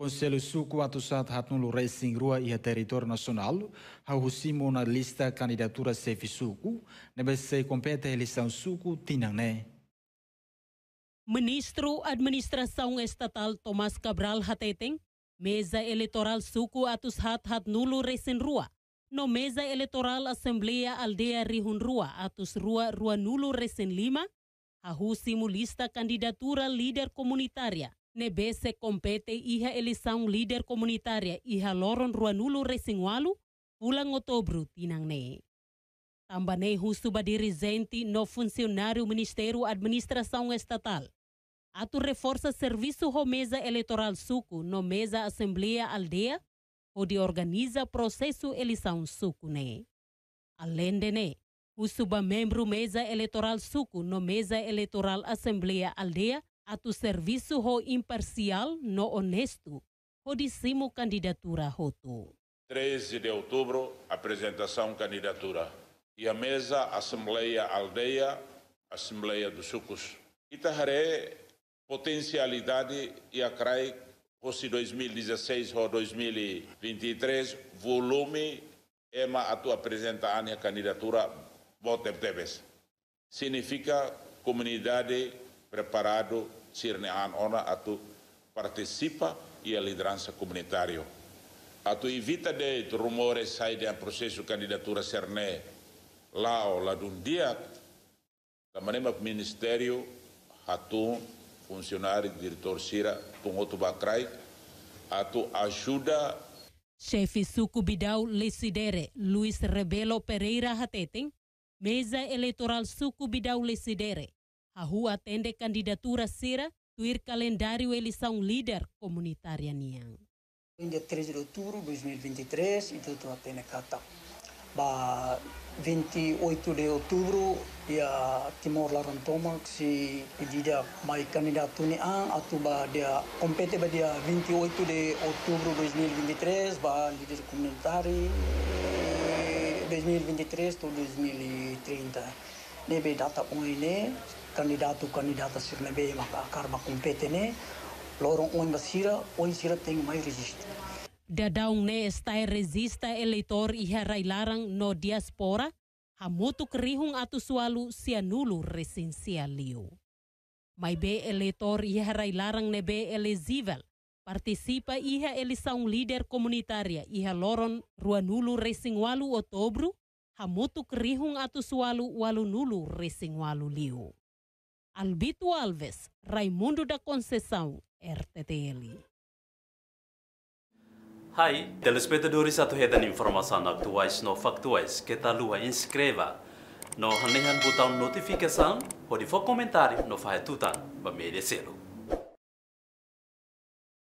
Conselho Suku Quatusat Hatnulu Racing Rua e Território Nacional, Hauhusimo na lista candidatura Sefi Suku, Nebese compete a eleição Suku tinangne. Ministro Administração Estatal Tomás Cabral Hateteng, Mesa Eleitoral Suku Atus Hat Hatnulu Racing Rua, no Mesa Eleitoral Assembleia Aldeia Rihun Rua, Atus Rua Rua Nulo Racing Lima, Hauhusimo lista candidatura líder comunitária, Nebese compete iha eleição líder comunitária iha loron ruanulo resingualu, pulang outubro tinang ne. Tambane russo badirizente no funcionário Ministério Administração Estatal. Ato reforça serviço mesa Eleitoral Suco no Mesa Assembleia Aldeia, onde organiza processo eleição Suco ne. Além de ne, o membro Mesa Eleitoral Suco no Mesa Eleitoral Assembleia Aldeia, a tu serviço ho imparcial, no honesto, ho dissimo candidatura roto. 13 de outubro, apresentação candidatura. E a mesa, Assembleia Aldeia, Assembleia dos Sucos. Itaharé, potencialidade e a CRAI, fosse 2016 ou 2023, volume, EMA, a tua apresenta a candidatura, voter Significa comunidade preparado sirnean a tu participa e a liderança comunitária. A tu evita de rumores sai de processo de candidatura serne lá ou lá de um dia, também o ministério a tu funcionário diretor Cira, com outro bacrai, atu ajuda Chefe Suco Bidau Lesidere, Luiz Rebelo Pereira Hatetem, Mesa Eleitoral Suco Bidau Lesidere, a rua atende candidatura será tuir calendário eleição líder comunitária Nian. Dia 3 de outubro de 2023, então estou apenas cata. Ba 28 de outubro, ia Timor Larantoma, que se dia mais candidato Nian, ang atu dia compete ba dia 28 de outubro de 2023 ba líder comunitário 2023 ou 2030. Nebe data oi ne kandidatu kandidata sirna be maka akar makumpetene lorong on basira on sira teng mai resist dadaung ne stai resista eleitor iha no diaspora hamutuk rihung atu sualu sianulu resensialio mai be eleitor iha railarang ne be elegível partisipa iha eleição líder comunitária iha loron ruanulu resingwalu Otobru, hamutuk rihung atu sualu walunulu resingwalu liu Albito Alves, Raimundo da Conceição, RTTL. Hai, telespectadores atuhedan informação atuais no factuais que tal lua inscreva no hanehan botão notificação pode for comentário no fahetutan ba merecelo.